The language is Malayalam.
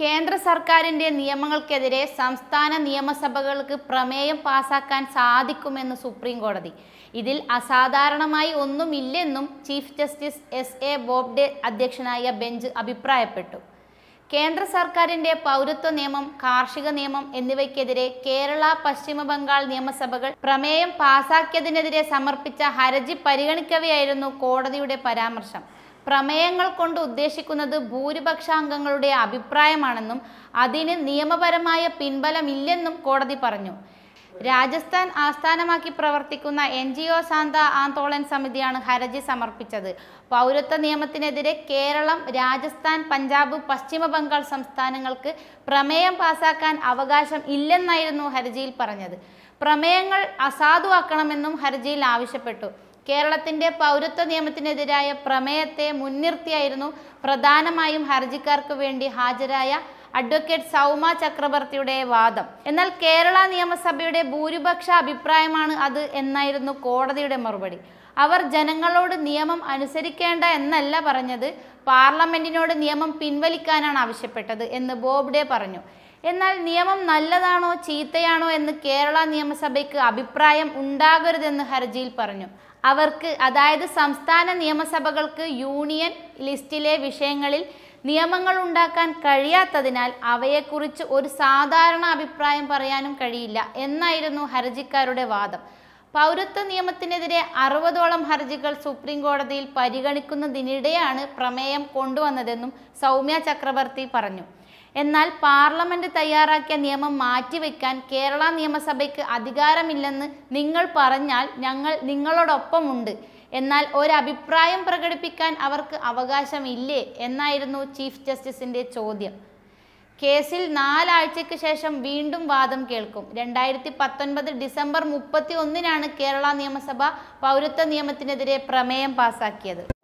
കേന്ദ്ര സർക്കാരിൻ്റെ നിയമങ്ങൾക്കെതിരെ സംസ്ഥാന നിയമസഭകൾക്ക് പ്രമേയം പാസാക്കാൻ സാധിക്കുമെന്ന് സുപ്രീം കോടതി ഇതിൽ അസാധാരണമായി ഒന്നുമില്ലെന്നും chief justice S A Bobde അധ്യക്ഷനായ ബെഞ്ച് അഭിപ്രായപ്പെട്ടു കേന്ദ്ര സർക്കാരിൻ്റെ പൗരത്വ നിയമം കാർഷിക നിയമം എന്നിവയ്ക്കെതിരെ കേരള പശ്ചിമ ബംഗാൾ നിയമസഭകൾ പ്രമേയം പാസാക്കിയതിനെതിരെ സമർപ്പിച്ച ഹർജി പരിഗണിക്കവെയായിരുന്നു കോടതിയുടെ പരാമർശം പ്രമേയങ്ങൾ കൊണ്ട് ഉദ്ദേശിക്കുന്നത് ഭൂരിപക്ഷാംഗങ്ങളുടെ അഭിപ്രായമാണെന്നും അതിന് നിയമപരമായ പിൻബലമില്ലെന്നും കോടതി പറഞ്ഞു രാജസ്ഥാൻ ആസ്ഥാനമാക്കി പ്രവർത്തിക്കുന്ന എൻ ജി ഒ സാന്ത ആന്തോളൻ സമിതിയാണ് ഹർജി സമർപ്പിച്ചത് പൗരത്വ നിയമത്തിനെതിരെ കേരളം രാജസ്ഥാൻ പഞ്ചാബ് പശ്ചിമ ബംഗാൾ സംസ്ഥാനങ്ങൾക്ക് പ്രമേയം പാസാക്കാൻ അവകാശം ഇല്ലെന്നായിരുന്നു ഹർജിയിൽ പറഞ്ഞത് പ്രമേയങ്ങൾ അസാധുവാക്കണമെന്നും ഹർജിയിൽ ആവശ്യപ്പെട്ടു കേരളത്തിൻ്റെ പൗരത്വ നിയമത്തിനെതിരായ പ്രമേയത്തെ മുൻനിർത്തിയായിരുന്നു പ്രധാനമായും ഹർജിക്കാർക്ക് വേണ്ടി ഹാജരായ അഡ്വക്കേറ്റ് സൗമ ചക്രവർത്തിയുടെ വാദം എന്നാൽ കേരള നിയമസഭയുടെ ഭൂരിപക്ഷ അഭിപ്രായമാണ് അത് എന്നായിരുന്നു കോടതിയുടെ മറുപടി അവർ ജനങ്ങളോട് നിയമം അനുസരിക്കേണ്ട എന്നല്ല പറഞ്ഞത് പാർലമെന്റിനോട് നിയമം പിൻവലിക്കാനാണ് ആവശ്യപ്പെട്ടത് എന്ന് ബോബ്ഡെ പറഞ്ഞു എന്നാൽ നിയമം നല്ലതാണോ ചീത്തയാണോ എന്ന് കേരള നിയമസഭയ്ക്ക് അഭിപ്രായം ഉണ്ടാകരുതെന്ന് ഹർജിയിൽ പറഞ്ഞു അവർക്ക് അതായത് സംസ്ഥാന നിയമസഭകൾക്ക് യൂണിയൻ ലിസ്റ്റിലെ വിഷയങ്ങളിൽ നിയമങ്ങൾ ഉണ്ടാക്കാൻ കഴിയാത്തതിനാൽ അവയെക്കുറിച്ച് ഒരു സാധാരണ അഭിപ്രായം പറയാനും കഴിയില്ല എന്നായിരുന്നു ഹർജിക്കാരുടെ വാദം പൗരത്വ നിയമത്തിനെതിരെ അറുപതോളം ഹർജികൾ സുപ്രീം കോടതിയിൽ പരിഗണിക്കുന്നതിനിടെയാണ് പ്രമേയം കൊണ്ടുവന്നതെന്നും സൗമ്യ ചക്രവർത്തി പറഞ്ഞു എന്നാൽ പാർലമെന്റ് തയ്യാറാക്കിയ നിയമം മാറ്റിവെക്കാൻ കേരള നിയമസഭയ്ക്ക് അധികാരമില്ലെന്ന് നിങ്ങൾ പറഞ്ഞാൽ ഞങ്ങൾ നിങ്ങളോടൊപ്പമുണ്ട് എന്നാൽ ഒരഭിപ്രായം പ്രകടിപ്പിക്കാൻ അവർക്ക് അവകാശമില്ലേ എന്നായിരുന്നു ചീഫ് ജസ്റ്റിസിന്റെ ചോദ്യം കേസിൽ നാലാഴ്ചയ്ക്ക് ശേഷം വീണ്ടും വാദം കേൾക്കും രണ്ടായിരത്തി പത്തൊൻപത് ഡിസംബർ മുപ്പത്തി ഒന്നിനാണ് കേരള നിയമസഭ പൗരത്വ നിയമത്തിനെതിരെ പ്രമേയം പാസാക്കിയത്